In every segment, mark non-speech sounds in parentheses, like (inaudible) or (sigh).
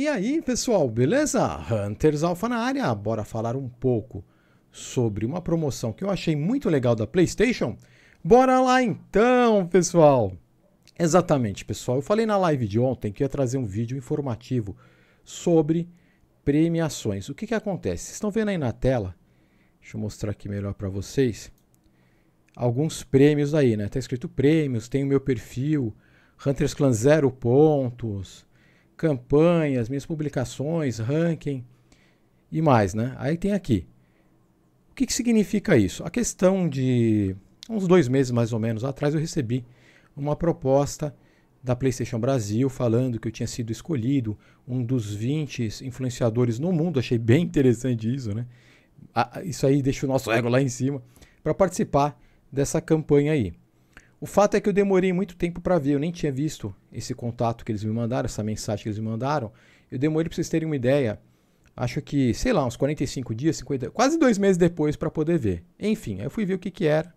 E aí, pessoal, beleza? Hunters Alpha na área, bora falar um pouco sobre uma promoção que eu achei muito legal da PlayStation. Bora lá então, pessoal! Exatamente, pessoal. Eu falei na live de ontem que ia trazer um vídeo informativo sobre premiações. O que, que acontece? Vocês estão vendo aí na tela? Deixa eu mostrar aqui melhor para vocês. Alguns prêmios aí, né? Tá escrito prêmios, tem o meu perfil, Hunters Clan 0 pontos, campanhas, minhas publicações, ranking e mais, né? Aí tem aqui. O que, que significa isso? A questão de uns dois meses mais ou menos atrás eu recebi uma proposta da PlayStation Brasil falando que eu tinha sido escolhido um dos 20 influenciadores no mundo. Achei bem interessante isso, né? Ah, isso aí deixa o nosso (laughs) ego lá em cima para participar dessa campanha aí. O fato é que eu demorei muito tempo para ver, eu nem tinha visto esse contato que eles me mandaram, essa mensagem que eles me mandaram. Eu demorei para vocês terem uma ideia, acho que, sei lá, uns 45 dias, 50, quase dois meses depois para poder ver. Enfim, aí eu fui ver o que, que era,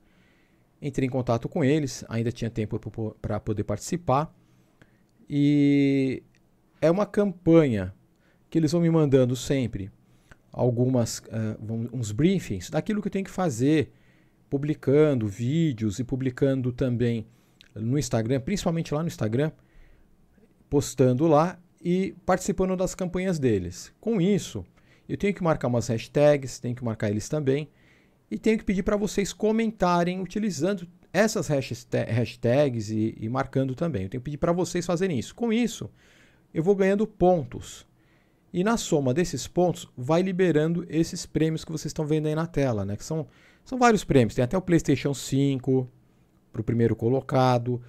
entrei em contato com eles, ainda tinha tempo para poder participar. E é uma campanha que eles vão me mandando sempre algumas uh, uns briefings daquilo que eu tenho que fazer, publicando vídeos e publicando também no Instagram, principalmente lá no Instagram, postando lá e participando das campanhas deles. Com isso, eu tenho que marcar umas hashtags, tenho que marcar eles também e tenho que pedir para vocês comentarem utilizando essas hashtags e, e, marcando também. Eu tenho que pedir para vocês fazerem isso. Com isso, eu vou ganhando pontos. E na soma desses pontos, vai liberando esses prêmios que vocês estão vendo aí na tela, né? Que são são vários prêmios. Tem até o PlayStation 5 para o primeiro colocado.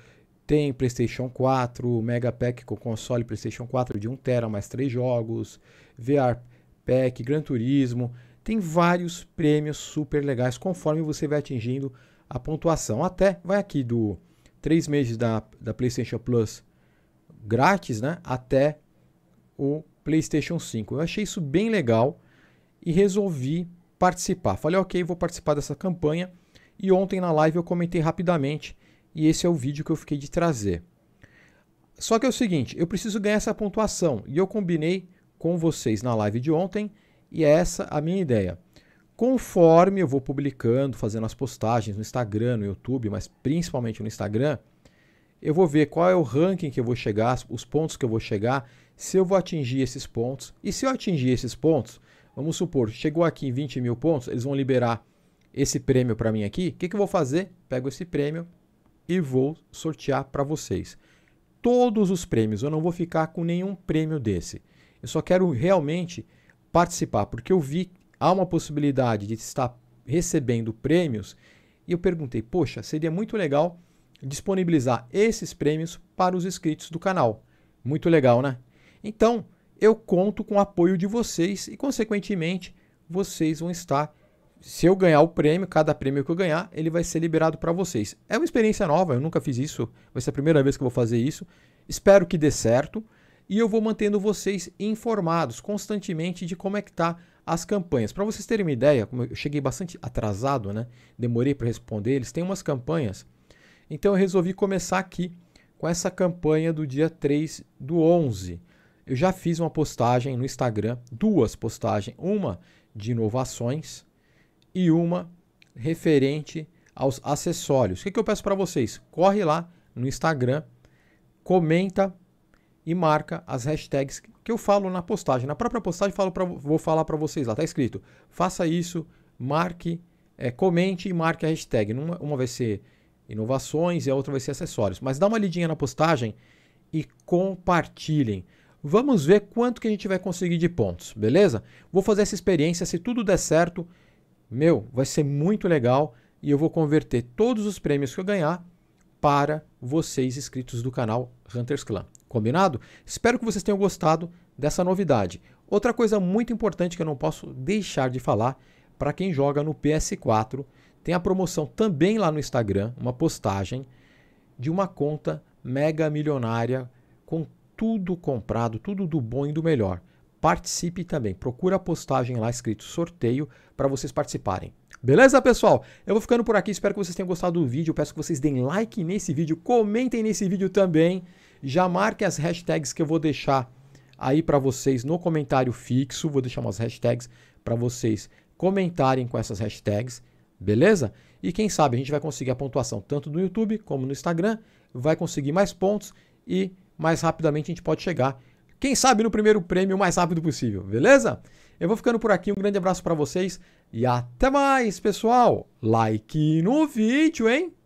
Tem PlayStation 4, Mega Pack com console PlayStation 4 de 1TB mais 3 jogos, VR Pack, Gran Turismo. Tem vários prêmios super legais conforme você vai atingindo a pontuação. Até vai aqui do 3 meses da, da PlayStation Plus grátis, né? Até o PlayStation 5. Eu achei isso bem legal e resolvi participar. Falei, ok, vou participar dessa campanha. E ontem na live eu comentei rapidamente e esse é o vídeo que eu fiquei de trazer. Só que é o seguinte, eu preciso ganhar essa pontuação e eu combinei com vocês na live de ontem e é essa a minha ideia. Conforme eu vou publicando, fazendo as postagens no Instagram, no YouTube, mas principalmente no Instagram, eu vou ver qual é o ranking que eu vou chegar, os pontos que eu vou chegar, se eu vou atingir esses pontos. E se eu atingir esses pontos, Vamos supor, chegou aqui em 20 mil pontos, eles vão liberar esse prêmio para mim aqui. O que, que eu vou fazer? Pego esse prêmio e vou sortear para vocês. Todos os prêmios, eu não vou ficar com nenhum prêmio desse. Eu só quero realmente participar, porque eu vi há uma possibilidade de estar recebendo prêmios e eu perguntei, poxa, seria muito legal disponibilizar esses prêmios para os inscritos do canal. Muito legal, né? Então, eu conto com o apoio de vocês e, consequentemente, vocês vão estar. Se eu ganhar o prêmio, cada prêmio que eu ganhar, ele vai ser liberado para vocês. É uma experiência nova, eu nunca fiz isso, vai ser a primeira vez que eu vou fazer isso. Espero que dê certo e eu vou mantendo vocês informados constantemente de como é que tá as campanhas. Para vocês terem uma ideia, como eu cheguei bastante atrasado, né? Demorei para responder, eles têm umas campanhas. Então eu resolvi começar aqui com essa campanha do dia 3 do 11 eu já fiz uma postagem no Instagram, duas postagens, uma de inovações e uma referente aos acessórios. O que, que eu peço para vocês? Corre lá no Instagram, comenta e marca as hashtags que eu falo na postagem. Na própria postagem falo pra, vou falar para vocês lá, está escrito, faça isso, marque, é, comente e marque a hashtag. Uma, uma vai ser inovações e a outra vai ser acessórios. Mas dá uma lidinha na postagem e compartilhem. Vamos ver quanto que a gente vai conseguir de pontos, beleza? Vou fazer essa experiência, se tudo der certo, meu, vai ser muito legal e eu vou converter todos os prêmios que eu ganhar para vocês inscritos do canal Hunters Clan. Combinado? Espero que vocês tenham gostado dessa novidade. Outra coisa muito importante que eu não posso deixar de falar para quem joga no PS4, tem a promoção também lá no Instagram, uma postagem de uma conta mega milionária com tudo comprado, tudo do bom e do melhor. Participe também. Procura a postagem lá escrito sorteio para vocês participarem. Beleza, pessoal? Eu vou ficando por aqui. Espero que vocês tenham gostado do vídeo. peço que vocês deem like nesse vídeo, comentem nesse vídeo também. Já marquem as hashtags que eu vou deixar aí para vocês no comentário fixo. Vou deixar umas hashtags para vocês comentarem com essas hashtags, beleza? E quem sabe a gente vai conseguir a pontuação tanto no YouTube como no Instagram, vai conseguir mais pontos e mais rapidamente a gente pode chegar. Quem sabe no primeiro prêmio o mais rápido possível, beleza? Eu vou ficando por aqui, um grande abraço para vocês e até mais, pessoal. Like no vídeo, hein?